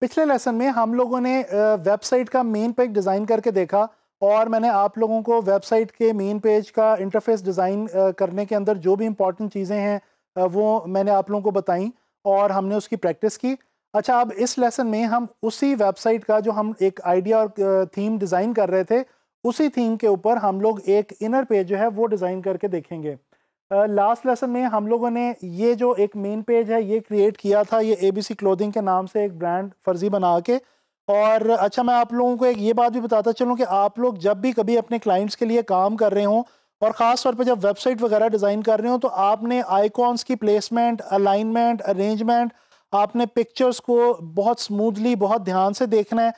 पिछले लेसन में हम लोगों ने वेबसाइट का मेन पेज डिज़ाइन करके देखा और मैंने आप लोगों को वेबसाइट के मेन पेज का इंटरफेस डिज़ाइन करने के अंदर जो भी इम्पॉर्टेंट चीज़ें हैं वो मैंने आप लोगों को बताई और हमने उसकी प्रैक्टिस की अच्छा अब इस लेसन में हम उसी वेबसाइट का जो हम एक आइडिया और थीम डिज़ाइन कर रहे थे उसी थीम के ऊपर हम लोग एक इनर पेज जो है वो डिज़ाइन करके देखेंगे लास्ट लेसन में हम लोगों ने ये जो एक मेन पेज है ये क्रिएट किया था ये एबीसी क्लोथिंग के नाम से एक ब्रांड फर्जी बना के और अच्छा मैं आप लोगों को एक ये बात भी बताता चलूँ कि आप लोग जब भी कभी अपने क्लाइंट्स के लिए काम कर रहे हों और ख़ास तौर पर जब वेबसाइट वगैरह डिज़ाइन कर रहे हो तो आपने आइकॉन्स की प्लेसमेंट अलाइनमेंट अरेंजमेंट आपने पिक्चर्स को बहुत स्मूथली बहुत ध्यान से देखना है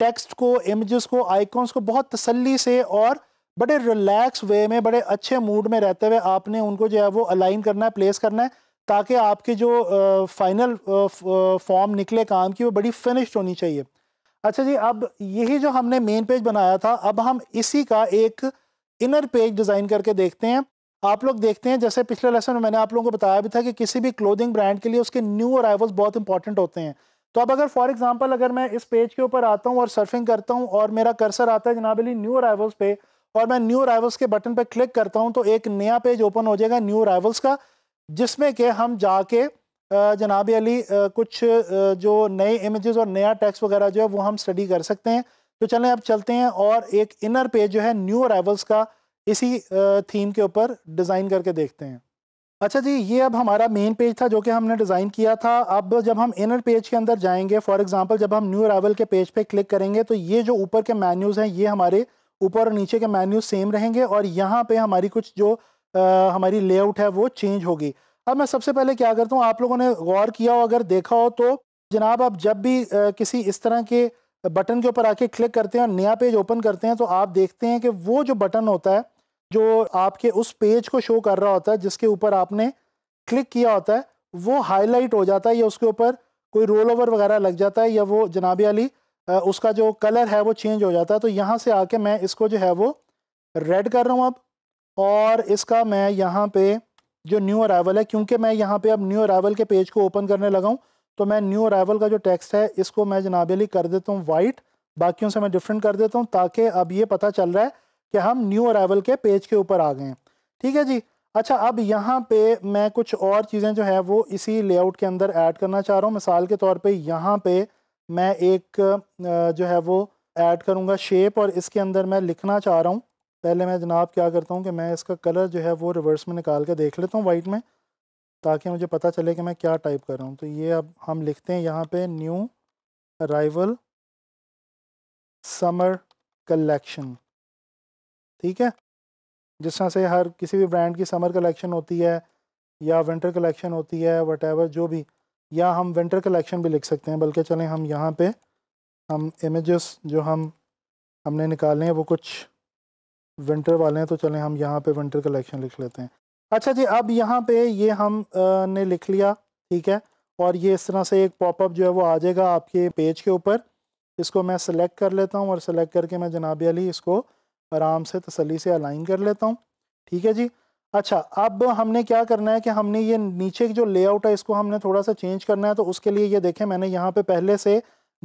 टेक्स्ट को इमेजेस को आइकॉन्स को बहुत तसल्ली से और बड़े रिलैक्स वे में बड़े अच्छे मूड में रहते हुए आपने उनको जो है वो अलाइन करना है प्लेस करना है ताकि आपके जो फाइनल फॉर्म निकले काम की वो बड़ी फिनिश्ड होनी चाहिए अच्छा जी अब यही जो हमने मेन पेज बनाया था अब हम इसी का एक इनर पेज डिज़ाइन करके देखते हैं आप लोग देखते हैं जैसे पिछले लेसन में मैंने आप लोगों को बताया भी था कि किसी भी क्लोदिंग ब्रांड के लिए उसके न्यू अराइवल्स बहुत इंपॉर्टेंट होते हैं तो अब अगर फॉर एग्जांपल अगर मैं इस पेज के ऊपर आता हूँ और सर्फिंग करता हूँ और मेरा कर्सर आता है जनाबली न्यू अराइवल्स पे और मैं न्यू अराइवल्स के बटन पर क्लिक करता हूँ तो एक नया पेज ओपन हो जाएगा न्यू अराइवल्स का जिसमें कि हम जाके जनाब अली कुछ जो नए इमेजेस और नया टेक्स्ट वगैरह जो है वो हम स्टडी कर सकते हैं तो चलें अब चलते हैं और एक इनर पेज जो है न्यू अराइवल्स का इसी थीम के ऊपर डिज़ाइन करके देखते हैं अच्छा जी ये अब हमारा मेन पेज था जो कि हमने डिज़ाइन किया था अब जब हम इनर पेज के अंदर जाएंगे फॉर एग्जांपल जब हम न्यू अरावल के पेज पे क्लिक करेंगे तो ये जो ऊपर के मेन्यूज़ हैं ये हमारे ऊपर और नीचे के मेन्यू सेम रहेंगे और यहाँ पे हमारी कुछ जो आ, हमारी लेआउट है वो चेंज होगी अब मैं सबसे पहले क्या करता हूँ आप लोगों ने गौर किया हो अगर देखा हो तो जनाब आप जब भी आ, किसी इस तरह के बटन के ऊपर आके क्लिक करते हैं और नया पेज ओपन करते हैं तो आप देखते हैं कि वो जो बटन होता है जो आपके उस पेज को शो कर रहा होता है जिसके ऊपर आपने क्लिक किया होता है वो हाईलाइट हो जाता है या उसके ऊपर कोई रोल ओवर वगैरह लग जाता है या वो जनाब अली उसका जो कलर है वो चेंज हो जाता है तो यहाँ से आके मैं इसको जो है वो रेड कर रहा हूँ अब और इसका मैं यहाँ पे जो न्यू अरावल है क्योंकि मैं यहाँ पे अब न्यू अरावल के पेज को ओपन करने लगा हूँ तो मैं न्यू अरावल का जो टेक्स्ट है इसको मैं जनाबेली कर देता हूँ वाइट बाकियों से मैं डिफरेंट कर देता हूँ ताकि अब ये पता चल रहा है कि हम न्यू अरावल के पेज के ऊपर आ गए हैं ठीक है जी अच्छा अब यहाँ पे मैं कुछ और चीज़ें जो है वो इसी लेआउट के अंदर ऐड करना चाह रहा हूँ मिसाल के तौर पर यहाँ पर मैं एक जो है वो ऐड करूँगा शेप और इसके अंदर मैं लिखना चाह रहा हूँ पहले मैं जनाब क्या करता हूँ कि मैं इसका कलर जो है वो रिवर्स में निकाल के देख लेता हूँ वाइट में ताकि मुझे पता चले कि मैं क्या टाइप कर रहा हूँ तो ये अब हम लिखते हैं यहाँ पे न्यू अराइवल समर कलेक्शन ठीक है जिस तरह से हर किसी भी ब्रांड की समर कलेक्शन होती है या विंटर कलेक्शन होती है वट जो भी या हम विंटर कलेक्शन भी लिख सकते हैं बल्कि चलें हम यहाँ पे हम इमेजेस जो हम हमने निकाले हैं वो कुछ विंटर वाले हैं तो चलें हम यहाँ पे विंटर कलेक्शन लिख लेते हैं अच्छा जी अब यहाँ पे ये हम ने लिख लिया ठीक है और ये इस तरह से एक पॉपअप जो है वो आ जाएगा आपके पेज के ऊपर इसको मैं सिलेक्ट कर लेता हूँ और सिलेक्ट करके मैं जनाब अली इसको आराम से तसली से अलाइन कर लेता हूँ ठीक है जी अच्छा अब हमने क्या करना है कि हमने ये नीचे की जो लेआउट है इसको हमने थोड़ा सा चेंज करना है तो उसके लिए ये देखें मैंने यहाँ पे पहले से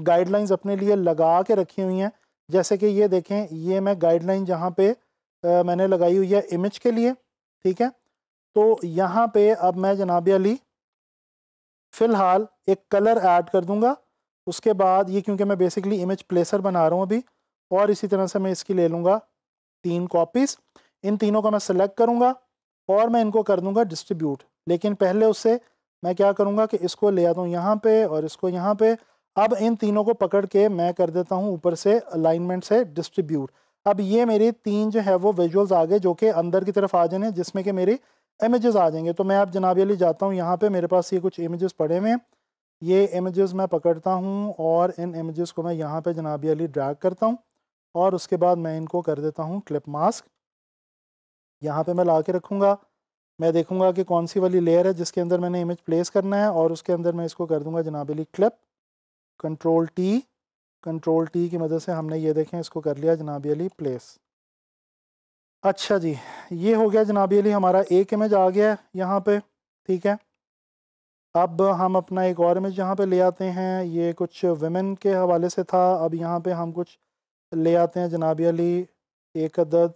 गाइडलाइंस अपने लिए लगा के रखी हुई हैं जैसे कि ये देखें ये मैं गाइडलाइन जहाँ पे आ, मैंने लगाई हुई है इमेज के लिए ठीक है तो यहाँ पे अब मैं जनाब अली फ़िलहाल एक कलर ऐड कर दूँगा उसके बाद ये क्योंकि मैं बेसिकली इमेज प्लेसर बना रहा हूँ अभी और इसी तरह से मैं इसकी ले लूँगा तीन कॉपीज़ इन तीनों का मैं सेलेक्ट करूँगा और मैं इनको कर दूंगा डिस्ट्रीब्यूट लेकिन पहले उससे मैं क्या करूँगा कि इसको ले आता हूँ यहाँ पे और इसको यहाँ पे अब इन तीनों को पकड़ के मैं कर देता हूँ ऊपर से अलाइनमेंट से डिस्ट्रीब्यूट अब ये मेरी तीन जो है वो विजुअल्स आ गए जो कि अंदर की तरफ आ जाने जिसमें कि मेरी इमेजेस आ जाएंगे तो मैं अब जनाब अली जाता हूँ यहाँ पे मेरे पास ये कुछ इमेजेस पड़े हुए हैं ये इमेजेस मैं पकड़ता हूँ और इन इमेजेस को मैं यहाँ पे जनाब अली ड्रैग करता हूँ और उसके बाद मैं इनको कर देता हूँ क्लिप मास्क यहाँ पे मैं ला के रखूँगा मैं देखूँगा कि कौन सी वाली लेयर है जिसके अंदर मैंने इमेज प्लेस करना है और उसके अंदर मैं इसको कर दूँगा जनाबली clip control T control T की मदद से हमने ये देखें इसको कर लिया जनाबी अली प्लेस अच्छा जी ये हो गया जनाबी अली हमारा एक इमेज आ गया है यहाँ पे ठीक है अब हम अपना एक और इमेज यहाँ पे ले आते हैं ये कुछ वमेन के हवाले से था अब यहाँ पे हम कुछ ले आते हैं जनाब अली एक अदद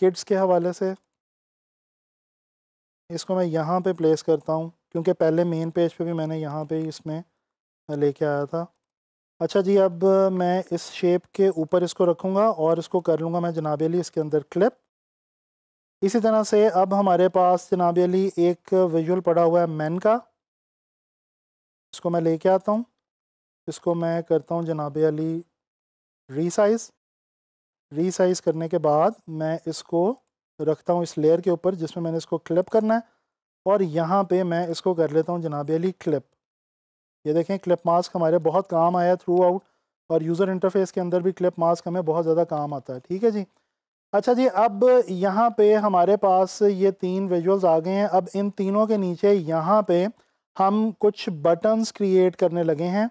किड्स के हवाले से इसको मैं यहाँ पे प्लेस करता हूँ क्योंकि पहले मेन पेज पे भी मैंने यहाँ पे इसमें लेके आया था अच्छा जी अब मैं इस शेप के ऊपर इसको रखूँगा और इसको कर लूँगा मैं जनाब अली इसके अंदर क्लिप इसी तरह से अब हमारे पास जनाब अली एक विजुअल पड़ा हुआ है मैन का इसको मैं लेके आता हूँ इसको मैं करता हूँ जनाब अली रीसाइज़ रीसाइज करने के बाद मैं इसको रखता हूँ इस लेयर के ऊपर जिसमें मैंने इसको क्लिप करना है और यहाँ पे मैं इसको कर लेता हूँ जनाब अली क्लिप ये देखें क्लिप मास्क हमारे बहुत काम आया थ्रू आउट और यूज़र इंटरफेस के अंदर भी क्लिप मास्क हमें बहुत ज़्यादा काम आता है ठीक है जी अच्छा जी अब यहाँ पे हमारे पास ये तीन विजुअल्स आ गए हैं अब इन तीनों के नीचे यहाँ पे हम कुछ बटन्स क्रिएट करने लगे हैं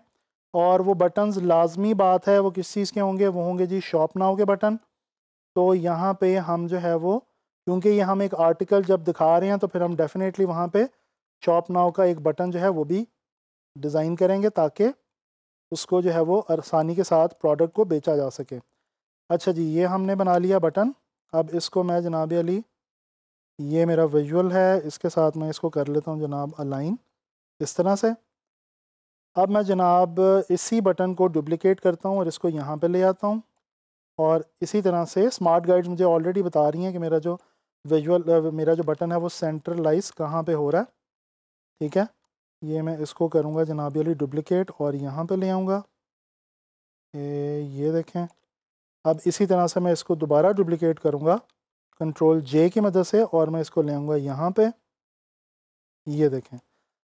और वो बटन्स लाजमी बात है वो किस चीज़ के होंगे वो होंगे जी शॉप नाव के बटन तो यहाँ पे हम जो है वो क्योंकि ये हम एक आर्टिकल जब दिखा रहे हैं तो फिर हम डेफिनेटली वहाँ पे शॉप नाव का एक बटन जो है वो भी डिज़ाइन करेंगे ताकि उसको जो है वो आसानी के साथ प्रोडक्ट को बेचा जा सके अच्छा जी ये हमने बना लिया बटन अब इसको मैं जनाब अली ये मेरा विजुअल है इसके साथ मैं इसको कर लेता हूँ जनाब अलाइन इस तरह से अब मैं जनाब इसी बटन को डुप्लिकेट करता हूँ और इसको यहाँ पर ले आता हूँ और इसी तरह से स्मार्ट गाइड मुझे ऑलरेडी बता रही हैं कि मेरा जो विजुअल मेरा जो बटन है वो सेंट्रलाइज कहाँ पे हो रहा है ठीक है ये मैं इसको करूँगा जनाब अली डुप्लिकेट और यहाँ पे ले आऊँगा ये देखें अब इसी तरह से मैं इसको दोबारा डुप्लिकेट करूँगा कंट्रोल जे की मदद से और मैं इसको ले आऊँगा यहाँ पर ये देखें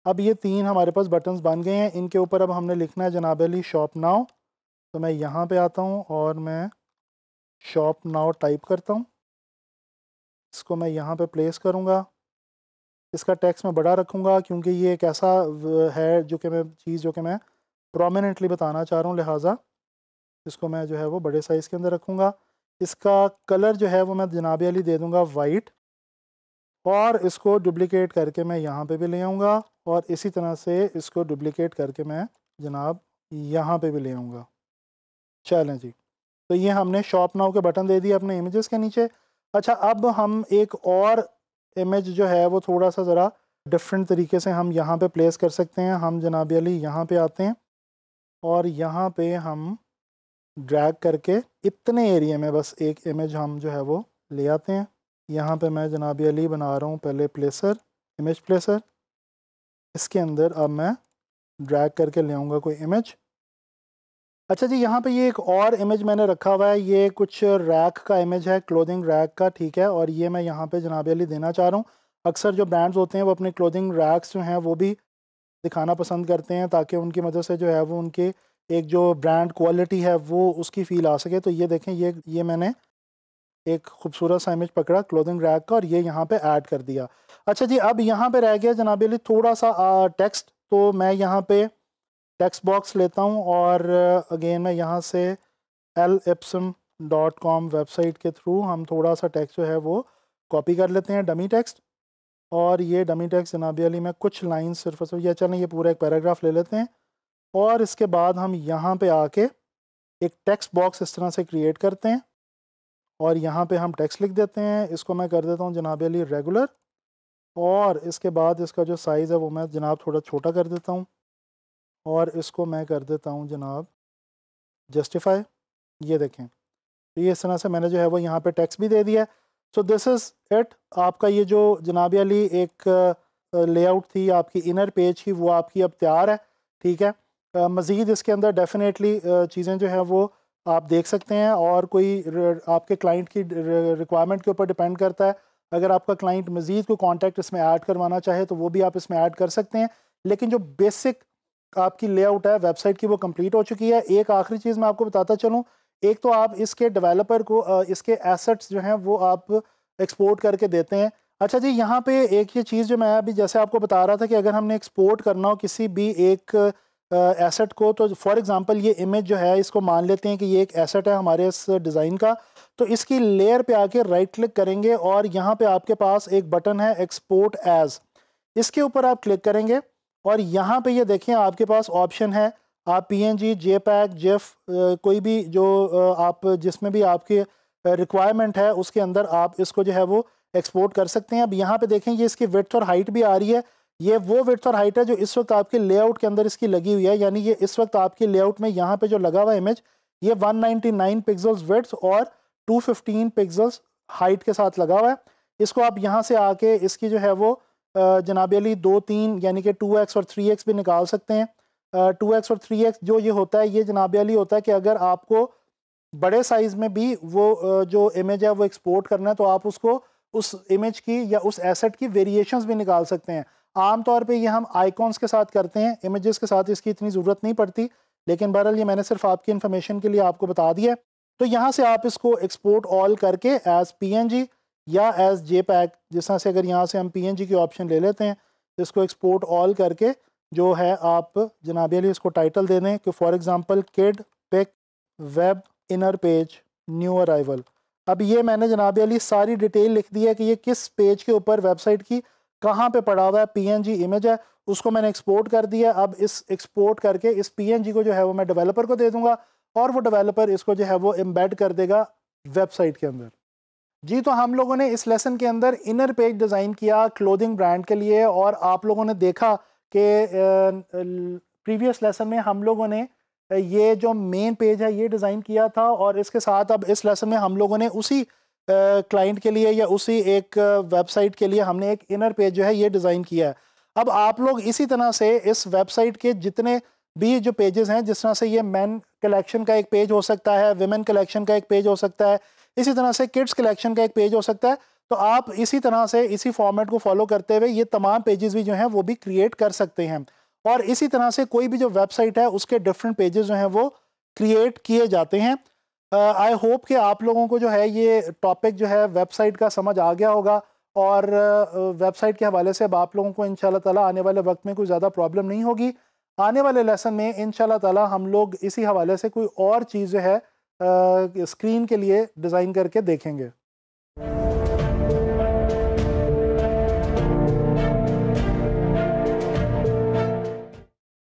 अब ये तीन हमारे पास बटन्स बन गए हैं इनके ऊपर अब हमने लिखना है जनाब अली शॉप नाव तो मैं यहाँ पे आता हूँ और मैं शॉप नाव टाइप करता हूँ इसको मैं यहाँ पे प्लेस करूँगा इसका टैक्स मैं बड़ा रखूँगा क्योंकि ये एक ऐसा है जो कि मैं चीज़ जो कि मैं प्रोमिनेंटली बताना चाह रहा हूँ लिहाजा इसको मैं जो है वो बड़े साइज़ के अंदर रखूँगा इसका कलर जो है वो मैं जनाब अली दे दूँगा वाइट और इसको डुप्लिकेट करके मैं यहाँ पे भी ले आऊँगा और इसी तरह से इसको डुप्लिकेट करके मैं जनाब यहाँ पे भी ले आऊँगा चलें जी तो ये हमने शॉप नाउ के बटन दे दिए अपने इमेजेस के नीचे अच्छा अब हम एक और इमेज जो है वो थोड़ा सा ज़रा डिफरेंट तरीके से हम यहाँ पे प्लेस कर सकते हैं हम जनाब अली यहाँ पे आते हैं और यहाँ पे हम ड्रैग करके इतने एरिया में बस एक इमेज हम जो है वो ले आते हैं यहाँ पर मैं जनाब अली बना रहा हूँ पहले प्लेसर इमेज प्लेसर इसके अंदर अब मैं ड्रैग करके ले आऊँगा कोई इमेज अच्छा जी यहाँ पे ये एक और इमेज मैंने रखा हुआ है ये कुछ रैक का इमेज है क्लोथिंग रैक का ठीक है और ये मैं यहाँ पे जनाब अली देना चाह रहा हूँ अक्सर जो ब्रांड्स होते हैं वो अपने क्लोथिंग रैक्स जो हैं वो भी दिखाना पसंद करते हैं ताकि उनकी मदद से जो है वो उनके एक जो ब्रांड क्वालिटी है वो उसकी फ़ील आ सके तो ये देखें ये ये मैंने एक खूबसूरत सा इमेज पकड़ा क्लोथिंग रैक का और ये यहाँ पे ऐड कर दिया अच्छा जी अब यहाँ पे रह गया जनाब अली थोड़ा सा आ, टेक्स्ट तो मैं यहाँ पे टेक्स्ट बॉक्स लेता हूँ और अगेन मैं यहाँ से lipsum dot com website के थ्रू हम थोड़ा सा टेक्स्ट जो है वो कॉपी कर लेते हैं डमी टेक्स्ट और ये डमी टेक्स्ट जनाब अली में कुछ लाइन सिर्फ या चलें ये पूरा एक पैराग्राफ ले लेते हैं और इसके बाद हम यहाँ पर आके एक टेक्स्ट बॉक्स इस तरह से क्रिएट करते हैं और यहाँ पे हम टेक्स्ट लिख देते हैं इसको मैं कर देता हूँ जनाब अली रेगुलर और इसके बाद इसका जो साइज़ है वो मैं जनाब थोड़ा छोटा कर देता हूँ और इसको मैं कर देता हूँ जनाब जस्टिफाई ये देखें तो ये इस तरह से मैंने जो है वो यहाँ पे टैक्स भी दे दिया सो दिस इज़ इट आपका ये जो जनाब अली एक लेआउट थी आपकी इनर पेज की वो आपकी अब तैयार है ठीक है मज़ीद इसके अंदर डेफिनेटली चीज़ें जो है वो आप देख सकते हैं और कोई आपके क्लाइंट की रिक्वायरमेंट के ऊपर डिपेंड करता है अगर आपका क्लाइंट मज़ीद कोई कॉन्टैक्ट इसमें ऐड करवाना चाहे तो वो भी आप इसमें ऐड कर सकते हैं लेकिन जो बेसिक आपकी लेआउट है वेबसाइट की वो कंप्लीट हो चुकी है एक आखिरी चीज़ मैं आपको बताता चलूँ एक तो आप इसके डेवलपर को इसके एसेट्स जो हैं वो आप एक्सपोर्ट करके देते हैं अच्छा जी यहाँ पे एक ये चीज़ जो मैं अभी जैसे आपको बता रहा था कि अगर हमने एक्सपोर्ट करना हो किसी भी एक एसेट को तो फॉर एग्जांपल ये इमेज जो है इसको मान लेते हैं कि ये एक एसेट है हमारे इस डिज़ाइन का तो इसकी लेयर पे आके राइट क्लिक करेंगे और यहाँ पे आपके पास एक बटन है एक्सपोर्ट एज इसके ऊपर आप क्लिक करेंगे और यहाँ पे ये यह देखें आपके पास ऑप्शन है आप P N G JPEG GIF कोई भी जो आप जिसमें भी आपके रिक्वायरमेंट है उसके अंदर आप इसको जो है वो एक्सपोर्ट कर सकते हैं अब यहाँ पे देखें ये इसकी विथ और हाइट भी आ रही है ये वो विथ और हाइट है जो इस वक्त आपके लेआउट के अंदर इसकी लगी हुई है यानी ये इस वक्त आपके लेआउट में यहाँ पे जो लगा हुआ इमेज ये 199 पिक्सल्स विड्थ और 215 पिक्सल्स हाइट के साथ लगा हुआ है इसको आप यहाँ से आके इसकी जो है वो जनाब अली दो तीन यानी कि टू एक्स और थ्री एक्स भी निकाल सकते हैं टू एक्स और थ्री एक्स जो ये होता है ये जनाब अली होता है कि अगर आपको बड़े साइज़ में भी वो जो इमेज है वो एक्सपोर्ट करना है तो आप उसको उस इमेज की या उस एसेट की वेरिएशन भी निकाल सकते हैं आमतौर पर ये हम आइकॉन्स के साथ करते हैं इमेजेस के साथ इसकी इतनी ज़रूरत नहीं पड़ती लेकिन बहरहाल ये मैंने सिर्फ आपकी इन्फॉर्मेशन के लिए आपको बता दिया तो यहाँ से आप इसको एक्सपोर्ट ऑल करके एज पी या एज जे पैक जिस तरह से अगर यहाँ से हम पी की ऑप्शन ले लेते हैं तो इसको एक्सपोर्ट ऑल करके जो है आप जनाब अली इसको टाइटल दे दें कि for example kid pick web inner page new arrival अब ये मैंने जनाब अली सारी डिटेल लिख दी है कि ये किस पेज के ऊपर वेबसाइट की कहाँ पे पड़ा हुआ है पीएनजी इमेज है उसको मैंने एक्सपोर्ट कर दिया अब इस एक्सपोर्ट करके इस पीएनजी को जो है वो मैं डेवलपर को दे दूंगा और वो डेवलपर इसको जो है वो एम्बेड कर देगा वेबसाइट के अंदर जी तो हम लोगों ने इस लेसन के अंदर इनर पेज डिज़ाइन किया क्लोदिंग ब्रांड के लिए और आप लोगों ने देखा कि प्रीवियस लेसन में हम लोगों ने ये जो मेन पेज है ये डिज़ाइन किया था और इसके साथ अब इस लेसन में हम लोगों ने उसी क्लाइंट के लिए या उसी एक वेबसाइट के लिए हमने एक इनर पेज जो है ये डिज़ाइन किया है अब आप लोग इसी तरह से इस वेबसाइट के जितने भी जो पेजेस हैं जिस तरह से ये मैन कलेक्शन का एक पेज हो सकता है वेमेन कलेक्शन का एक पेज हो सकता है इसी तरह से किड्स कलेक्शन का एक पेज हो सकता है तो आप इसी तरह से इसी फॉर्मेट को फॉलो करते हुए ये तमाम पेजेस भी जो हैं वो भी क्रिएट कर सकते हैं और इसी तरह से कोई भी जो वेबसाइट है उसके डिफरेंट पेजेस जो हैं वो क्रिएट किए जाते हैं आई होप कि आप लोगों को जो है ये टॉपिक जो है वेबसाइट का समझ आ गया होगा और वेबसाइट के हवाले से अब आप लोगों को इन ताला आने वाले वक्त में कोई ज़्यादा प्रॉब्लम नहीं होगी आने वाले लेसन में इन ताला हम लोग इसी हवाले से कोई और चीज़ जो है स्क्रीन के लिए डिज़ाइन करके देखेंगे